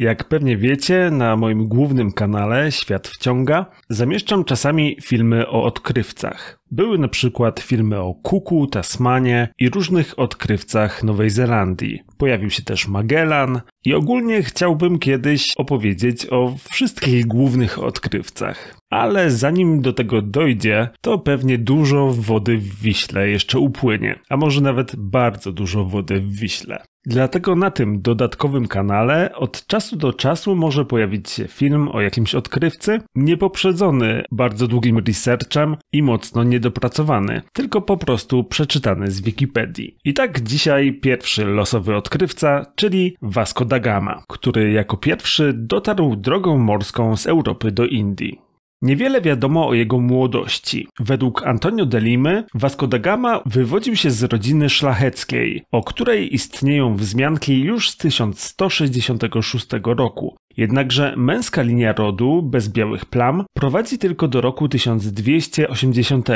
Jak pewnie wiecie, na moim głównym kanale Świat Wciąga zamieszczam czasami filmy o odkrywcach. Były na przykład filmy o Kuku, Tasmanie i różnych odkrywcach Nowej Zelandii. Pojawił się też Magellan i ogólnie chciałbym kiedyś opowiedzieć o wszystkich głównych odkrywcach. Ale zanim do tego dojdzie, to pewnie dużo wody w Wiśle jeszcze upłynie, a może nawet bardzo dużo wody w Wiśle. Dlatego na tym dodatkowym kanale od czasu do czasu może pojawić się film o jakimś odkrywcy, niepoprzedzony bardzo długim researchem i mocno niedopracowany, tylko po prostu przeczytany z Wikipedii. I tak dzisiaj pierwszy losowy odkrywca, czyli Vasco da Gama, który jako pierwszy dotarł drogą morską z Europy do Indii. Niewiele wiadomo o jego młodości. Według Antonio de Limy, Vasco da Gama wywodził się z rodziny szlacheckiej, o której istnieją wzmianki już z 1166 roku. Jednakże męska linia rodu, bez białych plam, prowadzi tylko do roku 1280,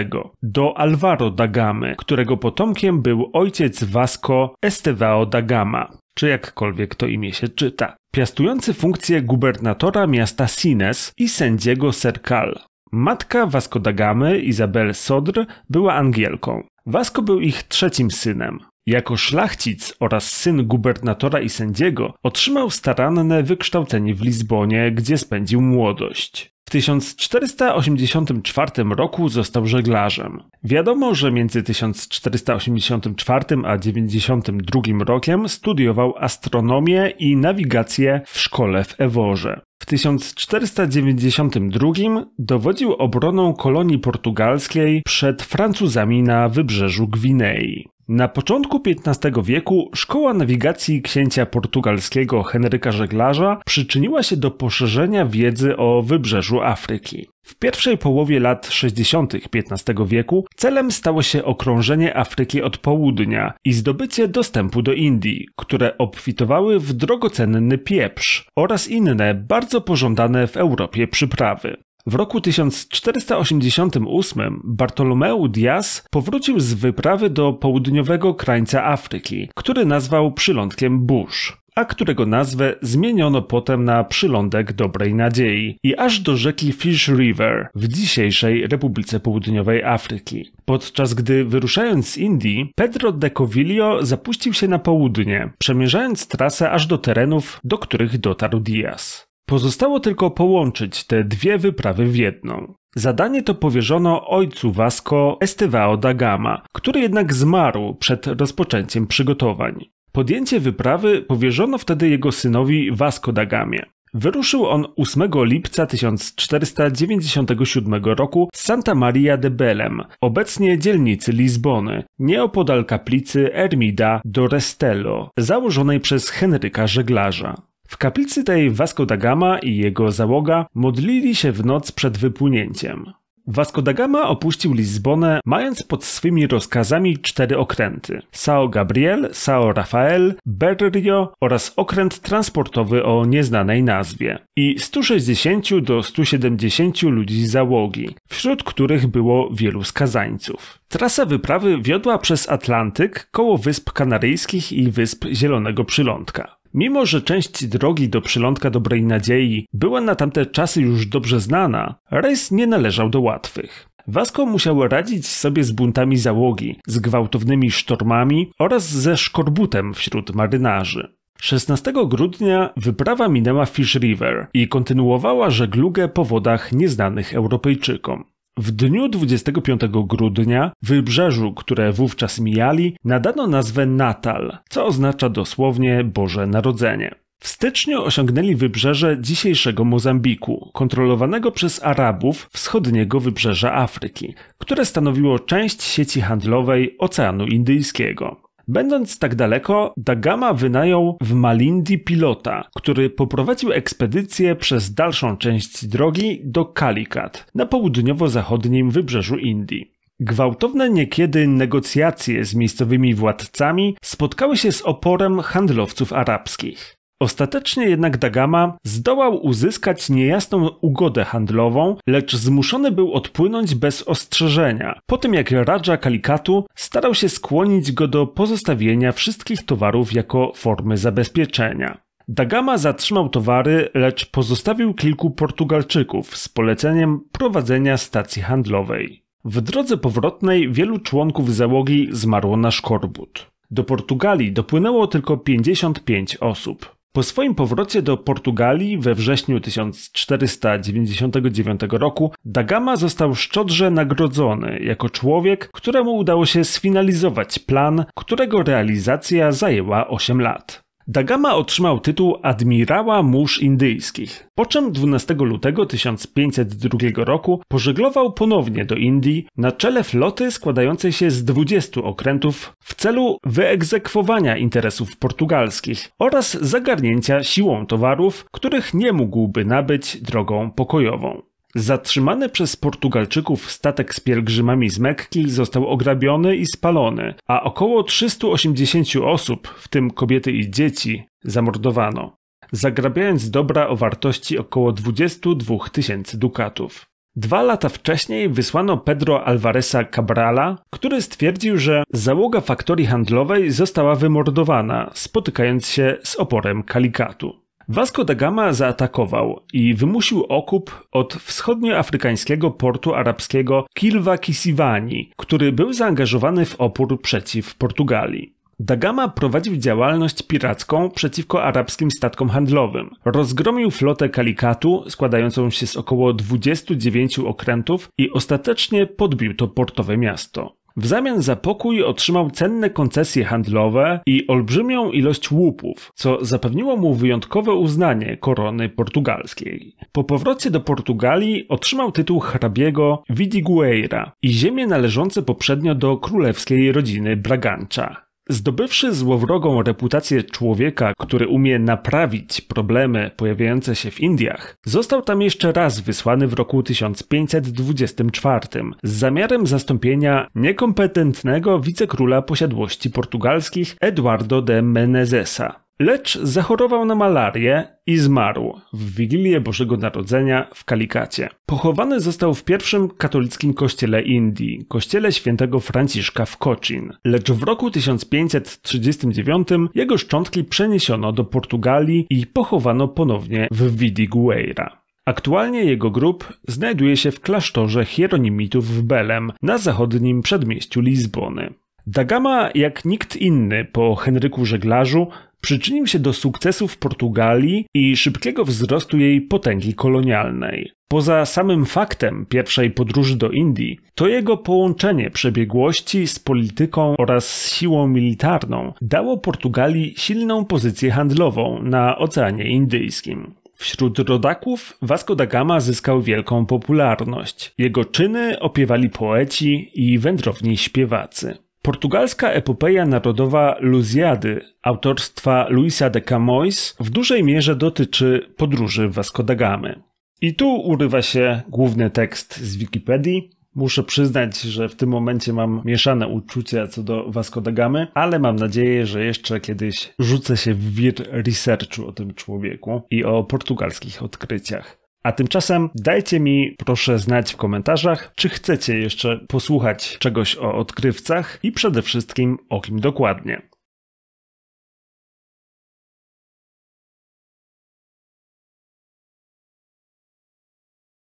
do Alvaro da Gamy, którego potomkiem był ojciec Vasco Estevao da Gama, czy jakkolwiek to imię się czyta piastujący funkcję gubernatora miasta Sines i sędziego Serkal. Matka Vasco da Gamy, Isabel Sodr, była Angielką. Vasco był ich trzecim synem. Jako szlachcic oraz syn gubernatora i sędziego otrzymał staranne wykształcenie w Lizbonie, gdzie spędził młodość. 1484 roku został żeglarzem. Wiadomo, że między 1484 a 92 rokiem studiował astronomię i nawigację w szkole w Eworze. W 1492 dowodził obroną kolonii portugalskiej przed Francuzami na wybrzeżu Gwinei. Na początku XV wieku szkoła nawigacji księcia portugalskiego Henryka Żeglarza przyczyniła się do poszerzenia wiedzy o wybrzeżu Afryki. W pierwszej połowie lat 60. XV wieku celem stało się okrążenie Afryki od południa i zdobycie dostępu do Indii, które obfitowały w drogocenny pieprz oraz inne bardzo pożądane w Europie przyprawy. W roku 1488 Bartolomeu Diaz powrócił z wyprawy do południowego krańca Afryki, który nazwał przylądkiem Bush a którego nazwę zmieniono potem na przylądek Dobrej Nadziei i aż do rzeki Fish River w dzisiejszej Republice Południowej Afryki. Podczas gdy wyruszając z Indii, Pedro de Covilio zapuścił się na południe, przemierzając trasę aż do terenów, do których dotarł Diaz. Pozostało tylko połączyć te dwie wyprawy w jedną. Zadanie to powierzono ojcu Vasco Estevao da Gama, który jednak zmarł przed rozpoczęciem przygotowań. Podjęcie wyprawy powierzono wtedy jego synowi Vasco da Gamie. Wyruszył on 8 lipca 1497 roku z Santa Maria de Belem, obecnie dzielnicy Lizbony, nieopodal kaplicy Ermida do Restello, założonej przez Henryka Żeglarza. W kaplicy tej Vasco da Gama i jego załoga modlili się w noc przed wypłynięciem. Vasco da Gama opuścił Lizbonę, mając pod swymi rozkazami cztery okręty: São Gabriel, São Rafael, Berrio oraz okręt transportowy o nieznanej nazwie i 160 do 170 ludzi załogi, wśród których było wielu skazańców. Trasa wyprawy wiodła przez Atlantyk koło Wysp Kanaryjskich i Wysp Zielonego Przylądka. Mimo, że część drogi do przylądka Dobrej Nadziei była na tamte czasy już dobrze znana, rejs nie należał do łatwych. Vasco musiał radzić sobie z buntami załogi, z gwałtownymi sztormami oraz ze szkorbutem wśród marynarzy. 16 grudnia wyprawa minęła Fish River i kontynuowała żeglugę po wodach nieznanych Europejczykom. W dniu 25 grudnia wybrzeżu, które wówczas mijali, nadano nazwę Natal, co oznacza dosłownie Boże Narodzenie. W styczniu osiągnęli wybrzeże dzisiejszego Mozambiku, kontrolowanego przez Arabów wschodniego wybrzeża Afryki, które stanowiło część sieci handlowej Oceanu Indyjskiego. Będąc tak daleko, Dagama wynajął w Malindi pilota, który poprowadził ekspedycję przez dalszą część drogi do Kalikat, na południowo-zachodnim wybrzeżu Indii. Gwałtowne niekiedy negocjacje z miejscowymi władcami spotkały się z oporem handlowców arabskich. Ostatecznie jednak Dagama zdołał uzyskać niejasną ugodę handlową, lecz zmuszony był odpłynąć bez ostrzeżenia, po tym jak Raja Kalikatu starał się skłonić go do pozostawienia wszystkich towarów jako formy zabezpieczenia. Dagama zatrzymał towary, lecz pozostawił kilku Portugalczyków z poleceniem prowadzenia stacji handlowej. W drodze powrotnej wielu członków załogi zmarło na szkorbut. Do Portugalii dopłynęło tylko 55 osób. Po swoim powrocie do Portugalii we wrześniu 1499 roku Dagama został szczodrze nagrodzony jako człowiek, któremu udało się sfinalizować plan, którego realizacja zajęła 8 lat. Dagama otrzymał tytuł admirała mórz indyjskich, po czym 12 lutego 1502 roku pożeglował ponownie do Indii na czele floty składającej się z 20 okrętów w celu wyegzekwowania interesów portugalskich oraz zagarnięcia siłą towarów, których nie mógłby nabyć drogą pokojową. Zatrzymany przez Portugalczyków statek z pielgrzymami z Mekki został ograbiony i spalony, a około 380 osób, w tym kobiety i dzieci, zamordowano, zagrabiając dobra o wartości około 22 tysięcy dukatów. Dwa lata wcześniej wysłano Pedro Alvareza Cabrala, który stwierdził, że załoga faktorii handlowej została wymordowana, spotykając się z oporem kalikatu. Vasco da Gama zaatakował i wymusił okup od wschodnioafrykańskiego portu arabskiego Kilwa Kisivani, który był zaangażowany w opór przeciw Portugalii. Gama prowadził działalność piracką przeciwko arabskim statkom handlowym. Rozgromił flotę Kalikatu, składającą się z około 29 okrętów i ostatecznie podbił to portowe miasto. W zamian za pokój otrzymał cenne koncesje handlowe i olbrzymią ilość łupów, co zapewniło mu wyjątkowe uznanie korony portugalskiej. Po powrocie do Portugalii otrzymał tytuł hrabiego Vidigueira i ziemie należące poprzednio do królewskiej rodziny Bragança. Zdobywszy złowrogą reputację człowieka, który umie naprawić problemy pojawiające się w Indiach, został tam jeszcze raz wysłany w roku 1524 z zamiarem zastąpienia niekompetentnego wicekróla posiadłości portugalskich Eduardo de Menezesa. Lecz zachorował na malarię i zmarł w Wigilię Bożego Narodzenia w Kalikacie. Pochowany został w pierwszym katolickim kościele Indii, kościele świętego Franciszka w Cochin. Lecz w roku 1539 jego szczątki przeniesiono do Portugalii i pochowano ponownie w Vidigueira. Aktualnie jego grób znajduje się w klasztorze Hieronimitów w Belem na zachodnim przedmieściu Lizbony. Dagama, jak nikt inny po Henryku Żeglarzu, przyczynił się do sukcesów Portugalii i szybkiego wzrostu jej potęgi kolonialnej. Poza samym faktem pierwszej podróży do Indii, to jego połączenie przebiegłości z polityką oraz siłą militarną dało Portugalii silną pozycję handlową na Oceanie Indyjskim. Wśród rodaków Vasco da Gama zyskał wielką popularność. Jego czyny opiewali poeci i wędrowni śpiewacy. Portugalska epopeja narodowa Luziady autorstwa Luisa de Camões w dużej mierze dotyczy podróży Vasco da Gamy. I tu urywa się główny tekst z Wikipedii. Muszę przyznać, że w tym momencie mam mieszane uczucia co do Vasco da Gamy, ale mam nadzieję, że jeszcze kiedyś rzucę się w wir researchu o tym człowieku i o portugalskich odkryciach. A tymczasem dajcie mi proszę znać w komentarzach, czy chcecie jeszcze posłuchać czegoś o odkrywcach i przede wszystkim o kim dokładnie.